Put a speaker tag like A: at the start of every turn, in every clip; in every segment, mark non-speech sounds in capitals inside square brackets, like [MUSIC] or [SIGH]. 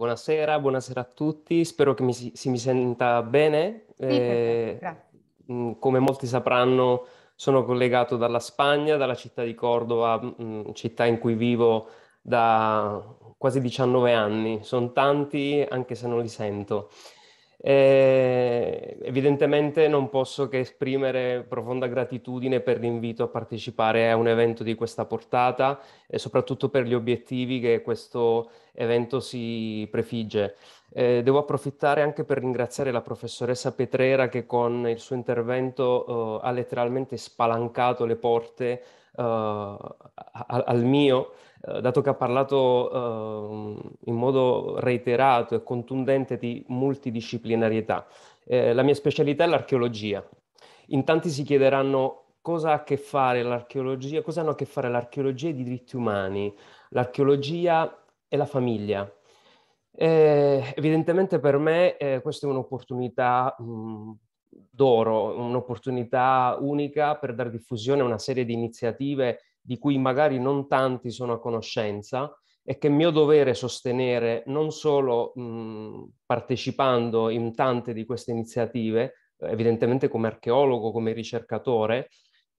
A: Buonasera, buonasera a tutti, spero che mi si, si mi senta bene. Sì, eh, mm, come molti sapranno, sono collegato dalla Spagna, dalla città di Cordova, mh, mm, città in cui vivo da quasi 19 anni. Sono tanti, anche se non li sento. Eh, evidentemente non posso che esprimere profonda gratitudine per l'invito a partecipare a un evento di questa portata e soprattutto per gli obiettivi che questo evento si prefigge. Eh, devo approfittare anche per ringraziare la professoressa Petrera che con il suo intervento eh, ha letteralmente spalancato le porte eh, al, al mio eh, dato che ha parlato ehm, in modo reiterato e contundente di multidisciplinarietà, eh, la mia specialità è l'archeologia. In tanti si chiederanno cosa ha a che fare l'archeologia, cosa hanno a che fare l'archeologia e i diritti umani, l'archeologia e la famiglia. Eh, evidentemente per me eh, questa è un'opportunità mh, d'oro, un'opportunità unica per dare diffusione a una serie di iniziative di cui magari non tanti sono a conoscenza e che è mio dovere sostenere non solo mh, partecipando in tante di queste iniziative, evidentemente come archeologo, come ricercatore,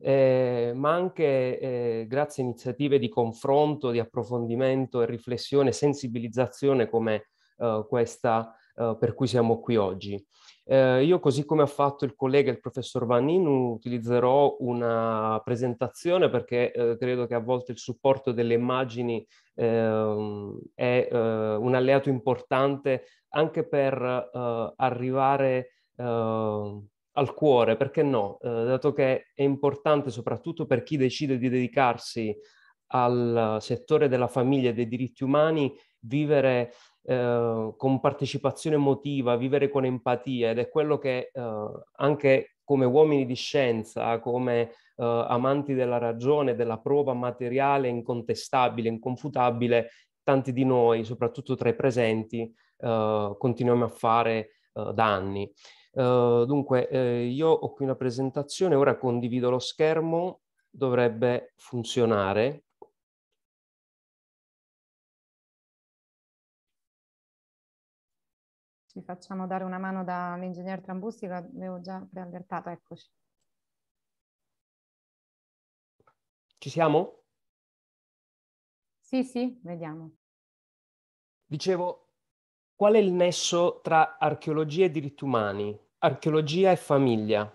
A: eh, ma anche eh, grazie a iniziative di confronto, di approfondimento e riflessione, sensibilizzazione come eh, questa eh, per cui siamo qui oggi. Eh, io, così come ha fatto il collega, il professor Vaninu, utilizzerò una presentazione perché eh, credo che a volte il supporto delle immagini eh, è ehm, un alleato importante anche per eh, arrivare ehm, al cuore, perché no? Ehm, dato che è importante soprattutto per chi decide di dedicarsi al settore della famiglia e dei diritti umani, vivere Ehm, con partecipazione emotiva, vivere con empatia ed è quello che eh, anche come uomini di scienza, come eh, amanti della ragione, della prova materiale incontestabile, inconfutabile, tanti di noi, soprattutto tra i presenti, ehm, continuiamo a fare ehm, da anni. dunque, io ho qui una presentazione, ora condivido lo schermo, dovrebbe funzionare. ci facciamo dare una mano dall'ingegner Trambusti che avevo già preavvertato, eccoci. Ci siamo? Sì, sì, vediamo. Dicevo, qual è il nesso tra archeologia e diritti umani, archeologia e famiglia?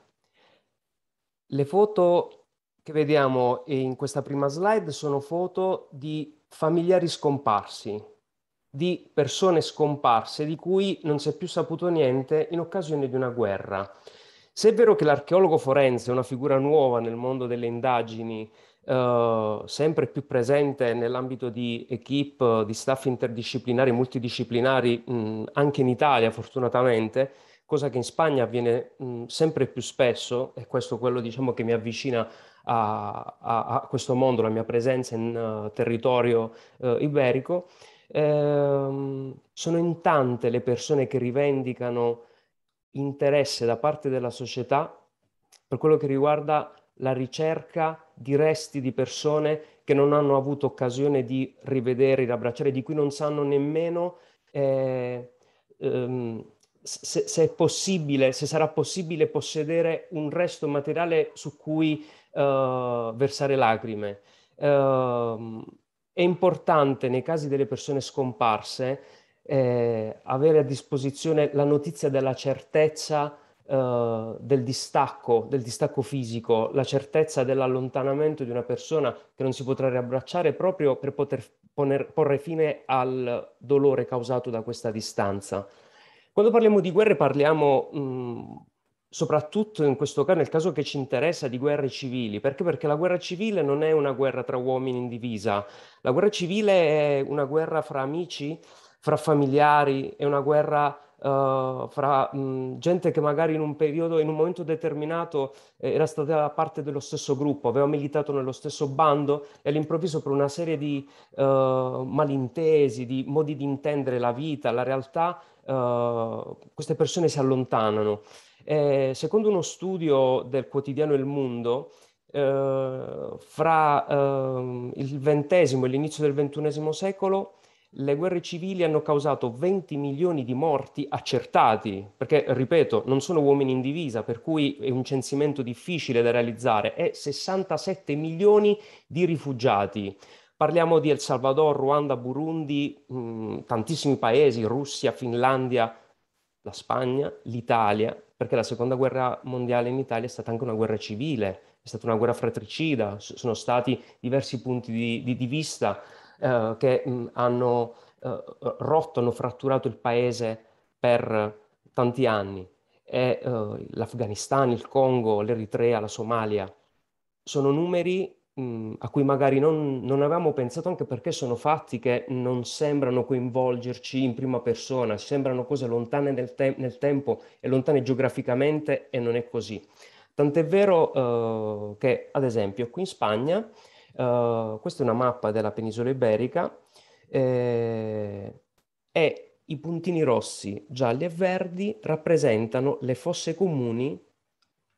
A: Le foto che vediamo in questa prima slide sono foto di familiari scomparsi, di persone scomparse di cui non si è più saputo niente in occasione di una guerra. Se è vero che l'archeologo forense è una figura nuova nel mondo delle indagini, eh, sempre più presente nell'ambito di equip, di staff interdisciplinari, multidisciplinari, mh, mm, anche in Italia fortunatamente, cosa che in Spagna avviene mh, mm, sempre più spesso, e questo è quello diciamo, che mi avvicina a, a, a questo mondo, la mia presenza in uh, territorio uh, iberico, eh, sono in tante le persone che rivendicano interesse da parte della società per quello che riguarda la ricerca di resti di persone che non hanno avuto occasione di rivedere, di abbracciare, di cui non sanno nemmeno eh, ehm, se, se, è possibile, se sarà possibile possedere un resto materiale su cui eh, versare lacrime. Eh, è importante nei casi delle persone scomparse eh, avere a disposizione la notizia della certezza Uh, del distacco, del distacco fisico, la certezza dell'allontanamento di una persona che non si potrà riabbracciare proprio per poter poner, porre fine al dolore causato da questa distanza. Quando parliamo di guerre parliamo mh, mm, soprattutto in questo caso, nel caso che ci interessa, di guerre civili. Perché? Perché la guerra civile non è una guerra tra uomini in divisa, la guerra civile è una guerra fra amici, fra familiari, è una guerra uh, fra mh, mm, gente che magari in un periodo, in un momento determinato eh, era stata parte dello stesso gruppo, aveva militato nello stesso bando e all'improvviso per una serie di uh, malintesi, di modi di intendere la vita, la realtà, uh, queste persone si allontanano. Eh, secondo uno studio del quotidiano Il Mundo, eh, fra eh, il XX e l'inizio del XXI secolo, le guerre civili hanno causato 20 milioni di morti accertati, perché, ripeto, non sono uomini in divisa, per cui è un censimento difficile da realizzare, e 67 milioni di rifugiati. Parliamo di El Salvador, Ruanda, Burundi, mh, mm, tantissimi paesi, Russia, Finlandia, la Spagna, l'Italia, perché la seconda guerra mondiale in Italia è stata anche una guerra civile, è stata una guerra fratricida, sono stati diversi punti di, di, di vista eh, che mh, mm, hanno eh, rotto, hanno fratturato il paese per tanti anni. E, eh, L'Afghanistan, il Congo, l'Eritrea, la Somalia sono numeri mh, mm, a cui magari non, non, avevamo pensato anche perché sono fatti che non sembrano coinvolgerci in prima persona, sembrano cose lontane nel, te- nel tempo e lontane geograficamente e non è così. Tant'è vero eh, che, ad esempio, qui in Spagna, eh, questa è una mappa della penisola iberica, eh, e i puntini rossi, gialli e verdi rappresentano le fosse comuni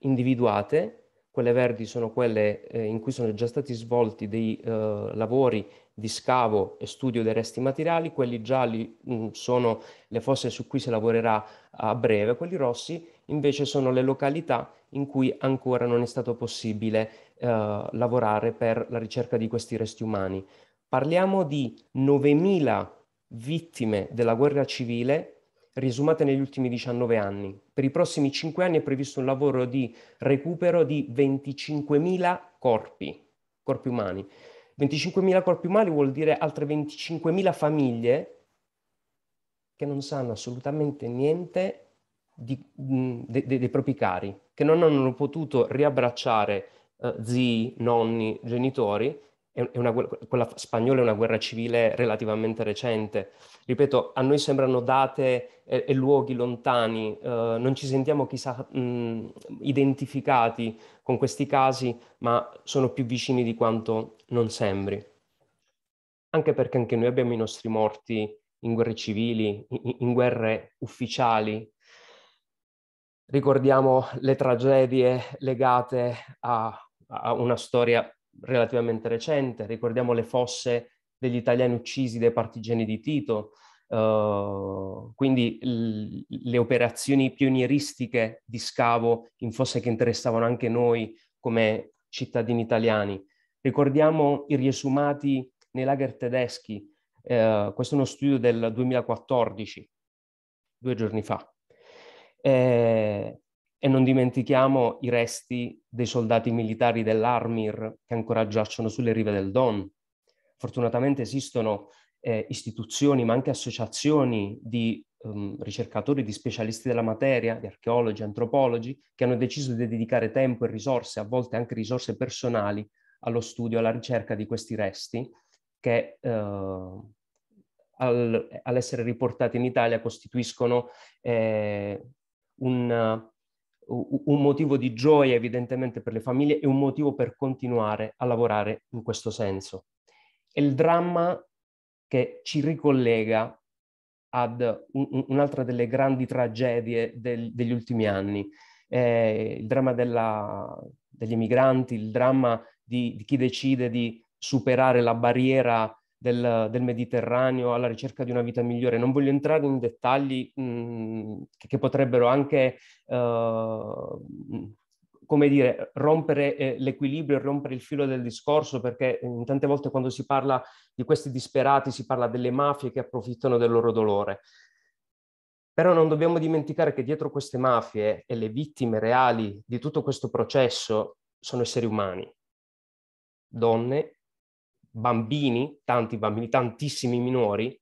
A: individuate quelle verdi sono quelle eh, in cui sono già stati svolti dei eh, lavori di scavo e studio dei resti materiali, quelli gialli mh, mm, sono le fosse su cui si lavorerà a breve, quelli rossi invece sono le località in cui ancora non è stato possibile eh, lavorare per la ricerca di questi resti umani. Parliamo di 9.000 vittime della guerra civile riesumate negli ultimi 19 anni. Per i prossimi 5 anni è previsto un lavoro di recupero di 25.000 corpi, corpi umani. 25.000 corpi umani vuol dire altre 25.000 famiglie che non sanno assolutamente niente di, mm, de, de, dei propri cari, che non hanno potuto riabbracciare eh, zii, nonni, genitori è una, quella spagnola è una guerra civile relativamente recente. Ripeto, a noi sembrano date e, e luoghi lontani, eh, non ci sentiamo chissà mh, mm, identificati con questi casi, ma sono più vicini di quanto non sembri. Anche perché anche noi abbiamo i nostri morti in guerre civili, in, in guerre ufficiali. Ricordiamo le tragedie legate a, a una storia relativamente recente, ricordiamo le fosse degli italiani uccisi dai partigiani di Tito, uh, quindi l- le operazioni pionieristiche di scavo in fosse che interessavano anche noi come cittadini italiani. Ricordiamo i riesumati nei lager tedeschi, uh, questo è uno studio del 2014, due giorni fa. Eh, e non dimentichiamo i resti dei soldati militari dell'Armir che ancora giacciono sulle rive del Don. Fortunatamente esistono eh, istituzioni ma anche associazioni di um, ricercatori, di specialisti della materia, di archeologi, antropologi, che hanno deciso di dedicare tempo e risorse, a volte anche risorse personali, allo studio, alla ricerca di questi resti che eh, al, all'essere riportati in Italia costituiscono eh, un, un motivo di gioia evidentemente per le famiglie e un motivo per continuare a lavorare in questo senso. È il dramma che ci ricollega ad un, un'altra delle grandi tragedie del, degli ultimi anni, eh, il dramma della, degli emigranti, il dramma di, di, chi decide di superare la barriera del, del, Mediterraneo alla ricerca di una vita migliore. Non voglio entrare in dettagli mh, che, che, potrebbero anche, uh, come dire, rompere eh, l'equilibrio, rompere il filo del discorso, perché eh, tante volte quando si parla di questi disperati si parla delle mafie che approfittano del loro dolore. Però non dobbiamo dimenticare che dietro queste mafie e le vittime reali di tutto questo processo sono esseri umani, donne bambini, tanti bambini, tantissimi minori,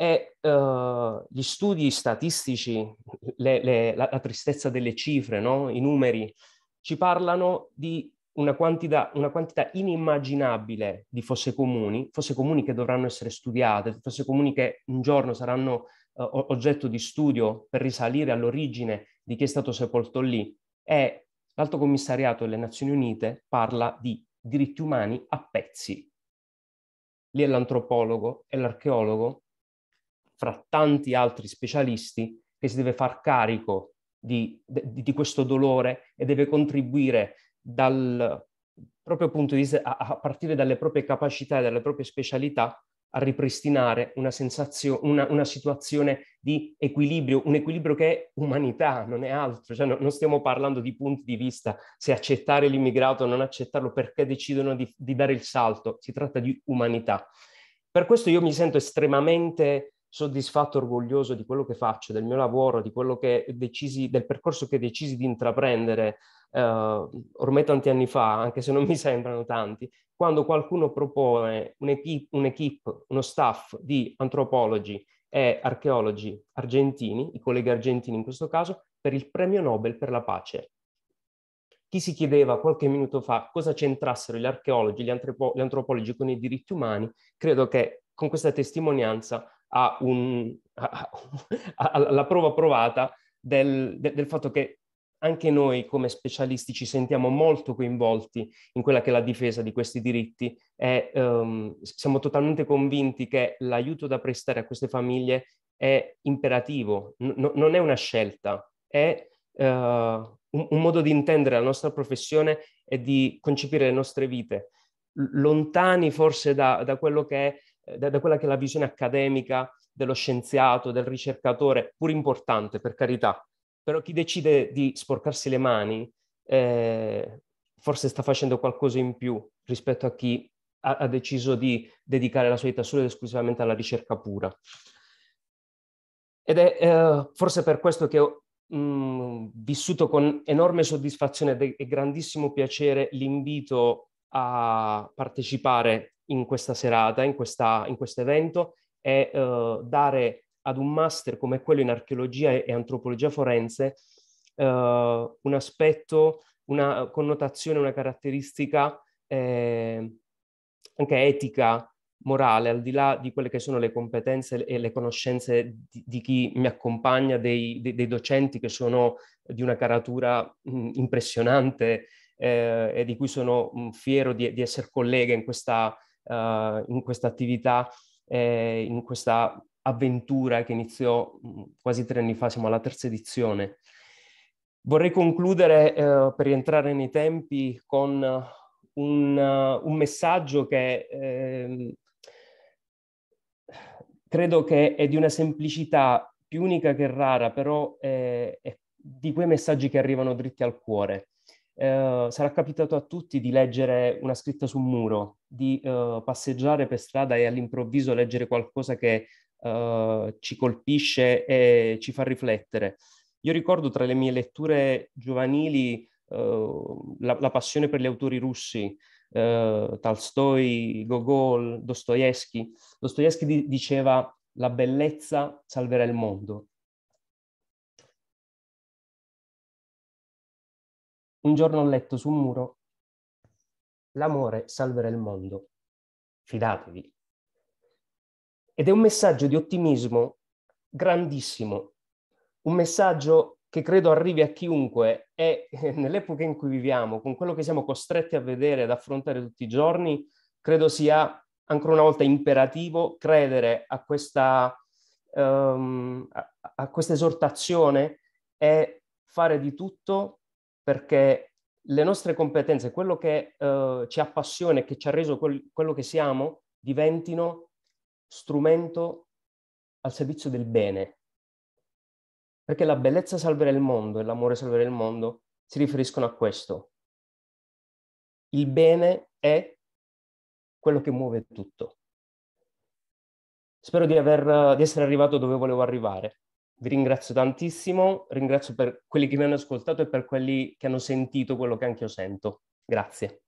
A: e uh, gli studi statistici, le, le, la, la, tristezza delle cifre, no? i numeri, ci parlano di una quantità, una quantità inimmaginabile di fosse comuni, fosse comuni che dovranno essere studiate, fosse comuni che un giorno saranno uh, oggetto di studio per risalire all'origine di chi è stato sepolto lì. E l'Alto Commissariato delle Nazioni Unite parla di diritti umani a pezzi, lì è l'antropologo e l'archeologo, fra tanti altri specialisti, che si deve far carico di, di, di questo dolore e deve contribuire dal proprio punto di vista, a, a partire dalle proprie capacità e dalle proprie specialità, a ripristinare una, una, una, situazione di equilibrio, un equilibrio che è umanità, non è altro. Cioè, no, non stiamo parlando di punti di vista, se accettare l'immigrato o non accettarlo, perché decidono di, di, dare il salto. Si tratta di umanità. Per questo io mi sento estremamente soddisfatto, orgoglioso di quello che faccio, del mio lavoro, di quello che decisi, del percorso che decisi di intraprendere eh, ormai tanti anni fa, anche se non mi [LAUGHS] sembrano tanti, quando qualcuno propone un'equipe, uno staff di antropologi e archeologi argentini, i colleghi argentini in questo caso, per il premio Nobel per la pace. Chi si chiedeva qualche minuto fa cosa c'entrassero gli archeologi, gli, antropo- gli antropologi con i diritti umani, credo che con questa testimonianza un, a, a, alla prova provata del, del, del fatto che anche noi come specialisti ci sentiamo molto coinvolti in quella che è la difesa di questi diritti e um, siamo totalmente convinti che l'aiuto da prestare a queste famiglie è imperativo, n- non è una scelta, è uh, un-, un modo di intendere la nostra professione e di concepire le nostre vite, L- lontani forse da, da quello che è eh, da, da, quella che è la visione accademica dello scienziato, del ricercatore, pur importante per carità, però chi decide di sporcarsi le mani eh, forse sta facendo qualcosa in più rispetto a chi ha, ha deciso di dedicare la sua vita solo ed esclusivamente alla ricerca pura. Ed è eh, forse per questo che ho mh, mm, vissuto con enorme soddisfazione e grandissimo piacere l'invito a partecipare in questa serata, in, questa, in questo evento, è uh, dare ad un master come quello in archeologia e, antropologia forense uh, un aspetto, una connotazione, una caratteristica eh, anche etica, morale, al di là di quelle che sono le competenze e le conoscenze di, di chi mi accompagna, dei, dei, dei, docenti che sono di una caratura mh, mm, impressionante eh, e di cui sono mh, mm, fiero di, di, essere collega in questa, uh, in questa attività, eh, in questa avventura che iniziò mm, quasi tre anni fa, siamo alla terza edizione. Vorrei concludere eh, per rientrare nei tempi con un, uh, un messaggio che eh, credo che è di una semplicità più unica che rara, però eh, è di quei messaggi che arrivano dritti al cuore. Ehm, sarà capitato a tutti di leggere una scritta su un muro, di eh, passeggiare per strada e all'improvviso leggere qualcosa che eh, ci colpisce e ci fa riflettere. Io ricordo tra le mie letture giovanili eh, la, la, passione per gli autori russi, eh, Tolstoi, Gogol, Dostoevsky. Dostoevsky di- diceva la bellezza salverà il mondo. Un giorno ho letto su un muro L'amore salverà il mondo. Fidatevi. Ed è un messaggio di ottimismo grandissimo, un messaggio che credo arrivi a chiunque e eh, nell'epoca in cui viviamo, con quello che siamo costretti a vedere, e ad affrontare tutti i giorni, credo sia ancora una volta imperativo credere a questa, um, a, a questa esortazione e fare di tutto perché le nostre competenze, quello che eh, ci appassiona e che ci ha reso quel, quello che siamo, diventino strumento al servizio del bene. Perché la bellezza salverà il mondo e l'amore salverà il mondo si riferiscono a questo. Il bene è quello che muove tutto. Spero di, aver, di essere arrivato dove volevo arrivare vi ringrazio tantissimo, ringrazio per quelli che mi hanno ascoltato e per quelli che hanno sentito quello che anch'io sento. Grazie.